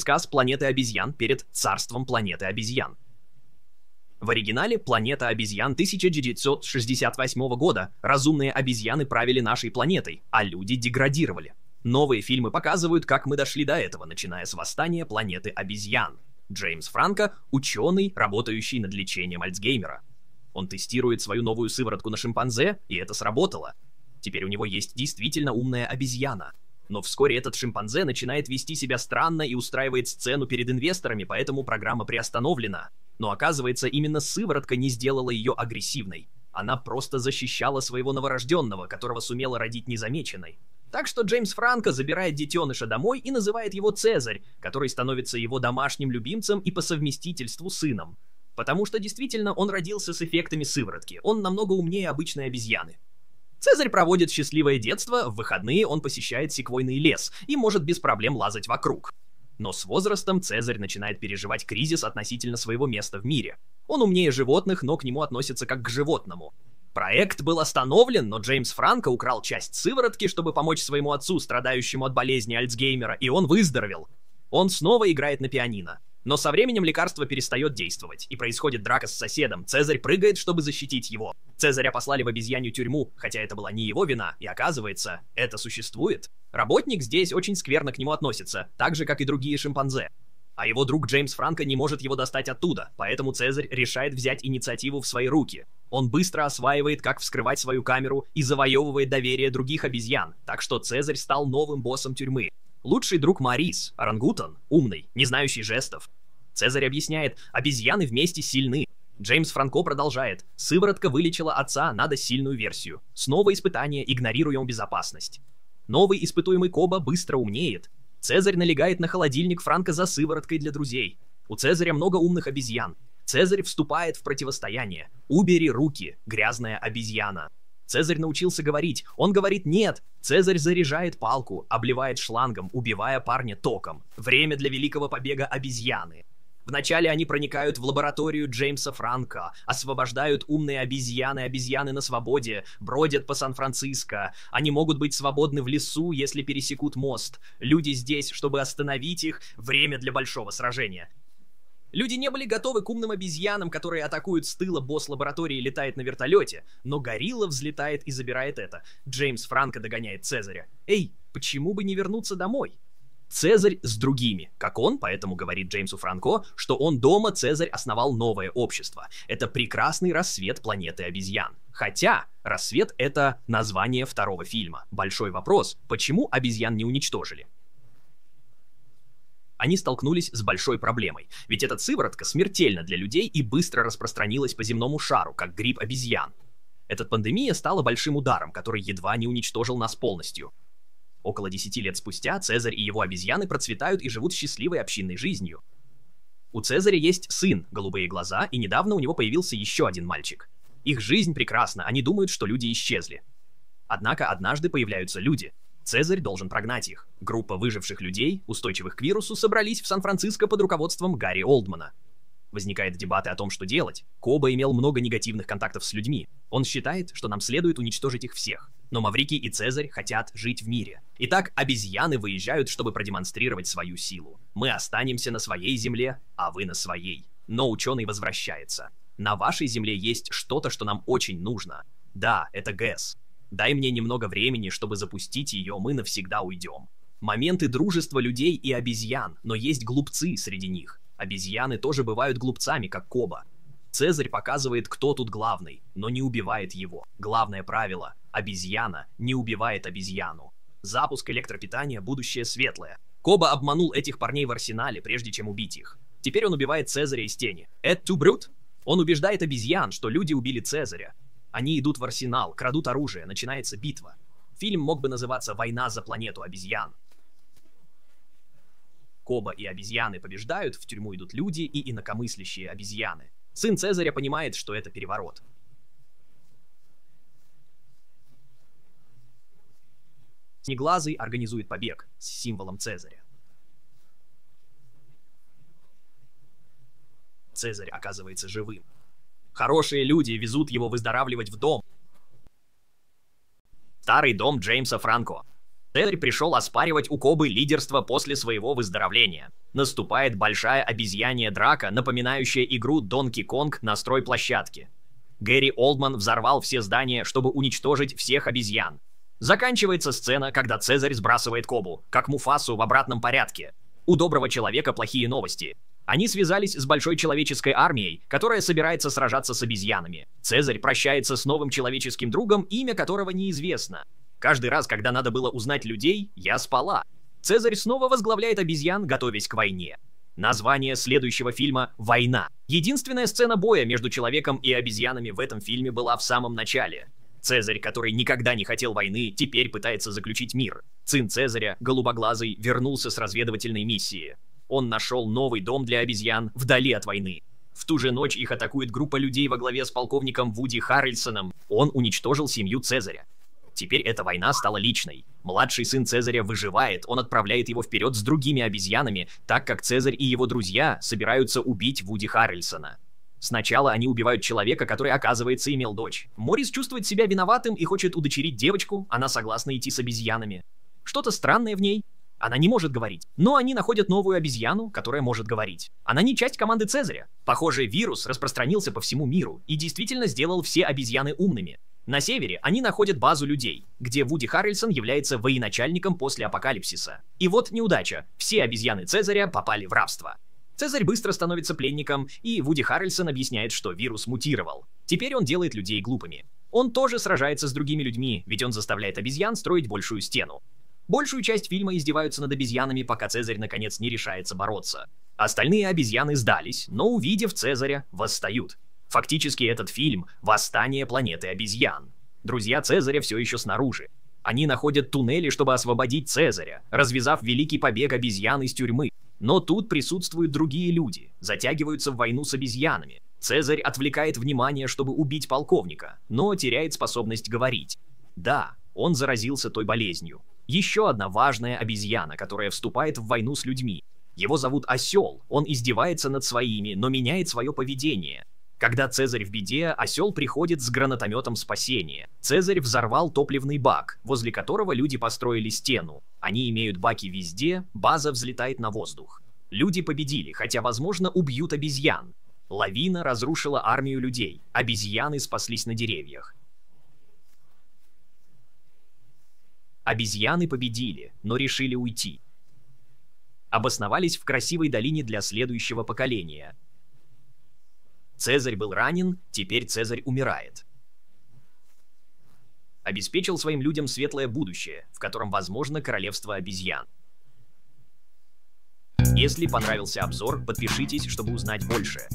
Сказ «Планеты обезьян» перед «Царством планеты обезьян». В оригинале «Планета обезьян» 1968 года разумные обезьяны правили нашей планетой, а люди деградировали. Новые фильмы показывают, как мы дошли до этого, начиная с восстания планеты обезьян. Джеймс Франко — ученый, работающий над лечением Альцгеймера. Он тестирует свою новую сыворотку на шимпанзе, и это сработало. Теперь у него есть действительно умная обезьяна — но вскоре этот шимпанзе начинает вести себя странно и устраивает сцену перед инвесторами, поэтому программа приостановлена. Но оказывается, именно сыворотка не сделала ее агрессивной. Она просто защищала своего новорожденного, которого сумела родить незамеченной. Так что Джеймс Франко забирает детеныша домой и называет его Цезарь, который становится его домашним любимцем и по совместительству сыном. Потому что действительно он родился с эффектами сыворотки, он намного умнее обычной обезьяны. Цезарь проводит счастливое детство, в выходные он посещает секвойный лес и может без проблем лазать вокруг. Но с возрастом Цезарь начинает переживать кризис относительно своего места в мире. Он умнее животных, но к нему относится как к животному. Проект был остановлен, но Джеймс Франко украл часть сыворотки, чтобы помочь своему отцу, страдающему от болезни Альцгеймера, и он выздоровел. Он снова играет на пианино. Но со временем лекарство перестает действовать, и происходит драка с соседом. Цезарь прыгает, чтобы защитить его. Цезаря послали в обезьянью тюрьму, хотя это была не его вина, и оказывается, это существует. Работник здесь очень скверно к нему относится, так же, как и другие шимпанзе. А его друг Джеймс Франко не может его достать оттуда, поэтому Цезарь решает взять инициативу в свои руки. Он быстро осваивает, как вскрывать свою камеру и завоевывает доверие других обезьян, так что Цезарь стал новым боссом тюрьмы. Лучший друг Марис, орангутан, умный, не знающий жестов. Цезарь объясняет, обезьяны вместе сильны. Джеймс Франко продолжает, сыворотка вылечила отца, надо сильную версию. Снова испытание, игнорируем безопасность. Новый испытуемый Коба быстро умнеет. Цезарь налегает на холодильник Франка за сывороткой для друзей. У Цезаря много умных обезьян. Цезарь вступает в противостояние. Убери руки, грязная обезьяна. Цезарь научился говорить. Он говорит «нет». Цезарь заряжает палку, обливает шлангом, убивая парня током. Время для великого побега обезьяны. Вначале они проникают в лабораторию Джеймса Франка, освобождают умные обезьяны, обезьяны на свободе, бродят по Сан-Франциско. Они могут быть свободны в лесу, если пересекут мост. Люди здесь, чтобы остановить их, время для большого сражения. Люди не были готовы к умным обезьянам, которые атакуют с тыла, босс лаборатории летает на вертолете, но горилла взлетает и забирает это. Джеймс Франко догоняет Цезаря. Эй, почему бы не вернуться домой? Цезарь с другими, как он, поэтому говорит Джеймсу Франко, что он дома Цезарь основал новое общество. Это прекрасный рассвет планеты обезьян. Хотя рассвет — это название второго фильма. Большой вопрос, почему обезьян не уничтожили? они столкнулись с большой проблемой, ведь эта сыворотка смертельна для людей и быстро распространилась по земному шару, как грипп обезьян. Эта пандемия стала большим ударом, который едва не уничтожил нас полностью. Около 10 лет спустя Цезарь и его обезьяны процветают и живут счастливой общинной жизнью. У Цезаря есть сын, голубые глаза, и недавно у него появился еще один мальчик. Их жизнь прекрасна, они думают, что люди исчезли. Однако однажды появляются люди — Цезарь должен прогнать их. Группа выживших людей, устойчивых к вирусу, собрались в Сан-Франциско под руководством Гарри Олдмана. Возникают дебаты о том, что делать. Коба имел много негативных контактов с людьми. Он считает, что нам следует уничтожить их всех. Но Маврики и Цезарь хотят жить в мире. Итак, обезьяны выезжают, чтобы продемонстрировать свою силу. Мы останемся на своей земле, а вы на своей. Но ученый возвращается. На вашей земле есть что-то, что нам очень нужно. Да, это ГЭС. Дай мне немного времени, чтобы запустить ее, мы навсегда уйдем. Моменты дружества людей и обезьян, но есть глупцы среди них. Обезьяны тоже бывают глупцами, как Коба. Цезарь показывает, кто тут главный, но не убивает его. Главное правило – обезьяна не убивает обезьяну. Запуск электропитания – будущее светлое. Коба обманул этих парней в арсенале, прежде чем убить их. Теперь он убивает Цезаря из тени. Эд, брют? Он убеждает обезьян, что люди убили Цезаря, они идут в арсенал, крадут оружие, начинается битва. Фильм мог бы называться «Война за планету обезьян». Коба и обезьяны побеждают, в тюрьму идут люди и инакомыслящие обезьяны. Сын Цезаря понимает, что это переворот. Снеглазый организует побег с символом Цезаря. Цезарь оказывается живым. Хорошие люди везут его выздоравливать в дом. Старый дом Джеймса Франко. Тенри пришел оспаривать у Кобы лидерство после своего выздоровления. Наступает большая обезьянья драка, напоминающая игру Донки Конг на стройплощадке. Гэри Олдман взорвал все здания, чтобы уничтожить всех обезьян. Заканчивается сцена, когда Цезарь сбрасывает Кобу, как Муфасу в обратном порядке. У доброго человека плохие новости. Они связались с большой человеческой армией, которая собирается сражаться с обезьянами. Цезарь прощается с новым человеческим другом, имя которого неизвестно. Каждый раз, когда надо было узнать людей, я спала. Цезарь снова возглавляет обезьян, готовясь к войне. Название следующего фильма «Война». Единственная сцена боя между человеком и обезьянами в этом фильме была в самом начале. Цезарь, который никогда не хотел войны, теперь пытается заключить мир. Сын Цезаря, голубоглазый, вернулся с разведывательной миссии. Он нашел новый дом для обезьян вдали от войны. В ту же ночь их атакует группа людей во главе с полковником Вуди Харрельсоном. Он уничтожил семью Цезаря. Теперь эта война стала личной. Младший сын Цезаря выживает, он отправляет его вперед с другими обезьянами, так как Цезарь и его друзья собираются убить Вуди Харрельсона. Сначала они убивают человека, который, оказывается, имел дочь. Морис чувствует себя виноватым и хочет удочерить девочку, она согласна идти с обезьянами. Что-то странное в ней, она не может говорить. Но они находят новую обезьяну, которая может говорить. Она не часть команды Цезаря. Похоже, вирус распространился по всему миру и действительно сделал все обезьяны умными. На севере они находят базу людей, где Вуди Харрельсон является военачальником после апокалипсиса. И вот неудача. Все обезьяны Цезаря попали в рабство. Цезарь быстро становится пленником, и Вуди Харрельсон объясняет, что вирус мутировал. Теперь он делает людей глупыми. Он тоже сражается с другими людьми, ведь он заставляет обезьян строить большую стену. Большую часть фильма издеваются над обезьянами, пока Цезарь наконец не решается бороться. Остальные обезьяны сдались, но увидев Цезаря, восстают. Фактически этот фильм — восстание планеты обезьян. Друзья Цезаря все еще снаружи. Они находят туннели, чтобы освободить Цезаря, развязав великий побег обезьян из тюрьмы. Но тут присутствуют другие люди, затягиваются в войну с обезьянами. Цезарь отвлекает внимание, чтобы убить полковника, но теряет способность говорить. Да, он заразился той болезнью. Еще одна важная обезьяна, которая вступает в войну с людьми. Его зовут Осел, он издевается над своими, но меняет свое поведение. Когда Цезарь в беде, осел приходит с гранатометом спасения. Цезарь взорвал топливный бак, возле которого люди построили стену. Они имеют баки везде, база взлетает на воздух. Люди победили, хотя, возможно, убьют обезьян. Лавина разрушила армию людей, обезьяны спаслись на деревьях. Обезьяны победили, но решили уйти. Обосновались в красивой долине для следующего поколения. Цезарь был ранен, теперь Цезарь умирает. Обеспечил своим людям светлое будущее, в котором возможно королевство обезьян. Если понравился обзор, подпишитесь, чтобы узнать больше.